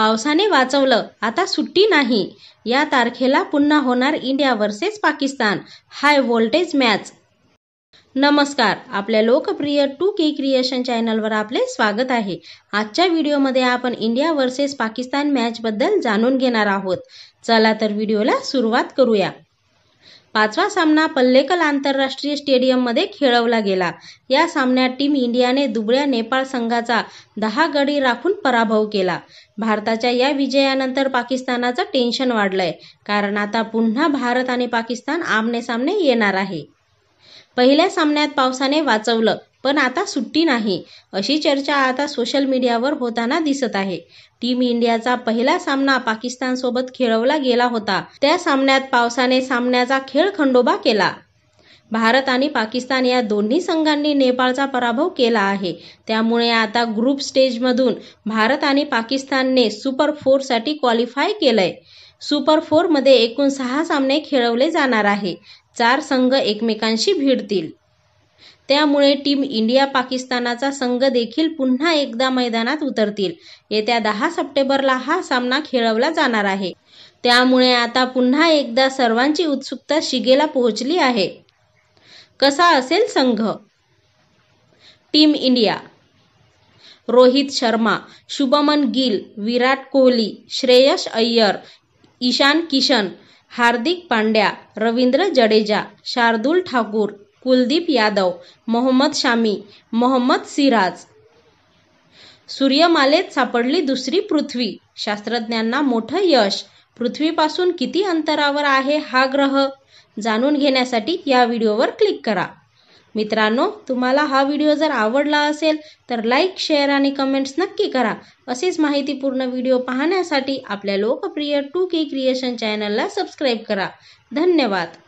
पावसाने वाचवलं आता सुट्टी नाही या तारखेला पुन्हा होणार India versus Pakistan high voltage match नमस्कार आपल्या लोकप्रिय टू के क्रिएशन चॅनलवर आपले स्वागत आहे आजच्या व्हिडिओमध्ये आपण इंडिया वर्सेस पाकिस्तान मॅचबद्दल जाणून घेणार आहोत चला तर व्हिडिओला सुरुवात करूया पाचवा सामना पल्लेकल आंतरराष्ट्रीय स्टेडियममध्ये खेळवला गेला या सामन्यात टीम इंडियाने दुबळ्या नेपाळ संघाचा दहा गडी राखून पराभव केला भारताच्या या विजयानंतर पाकिस्तानाचं टेन्शन वाढलंय कारण आता पुन्हा भारत आणि पाकिस्तान आमने सामने येणार आहे पहिल्या सामन्यात पावसाने वाचवलं पण आता सुट्टी नाही अशी चर्चा आता सोशल मीडियावर होताना दिसत आहे टीम इंडियाचा पहिला सामना पाकिस्तान सोबत खेळवला गेला होता त्या सामन्यात पावसाने सामन्याचा खेळ खंडोबा केला भारत आणि पाकिस्तान या दोन्ही संघांनी नेपाळचा पराभव केला आहे त्यामुळे आता ग्रुप स्टेजमधून भारत आणि पाकिस्तानने सुपर फोरसाठी क्वालिफाय केलंय सुपर फोरमध्ये एकूण सहा सामने खेळवले जाणार आहे चार संघ एकमेकांशी भिडतील त्यामुळे टीम इंडिया पाकिस्तानाचा संघ देखील पुन्हा एकदा मैदानात उतरतील येत्या दहा सप्टेंबरला हा सामना खेळवला जाणार आहे त्यामुळे आता पुन्हा एकदा सर्वांची उत्सुकता शिगेला पोहोचली आहे कसा असेल संघ टीम इंडिया रोहित शर्मा शुभमन गिल विराट कोहली श्रेयस अय्यर ईशान किशन हार्दिक पांड्या रवींद्र जडेजा शार्दुल ठाकूर कुलदीप यादव मोहम्मद शामी मोहम्मद सिराज सूर्यमालेत सापडली दुसरी पृथ्वी शास्त्रज्ञांना मोठं यश पृथ्वीपासून किती अंतरावर आहे हा ग्रह जाणून घेण्यासाठी या व्हिडिओवर क्लिक करा मित्रांनो तुम्हाला हा व्हिडिओ जर आवडला असेल तर लाईक शेअर आणि कमेंट्स नक्की करा असेच माहितीपूर्ण व्हिडिओ पाहण्यासाठी आपल्या लोकप्रिय टू के क्रिएशन चॅनलला सबस्क्राईब करा धन्यवाद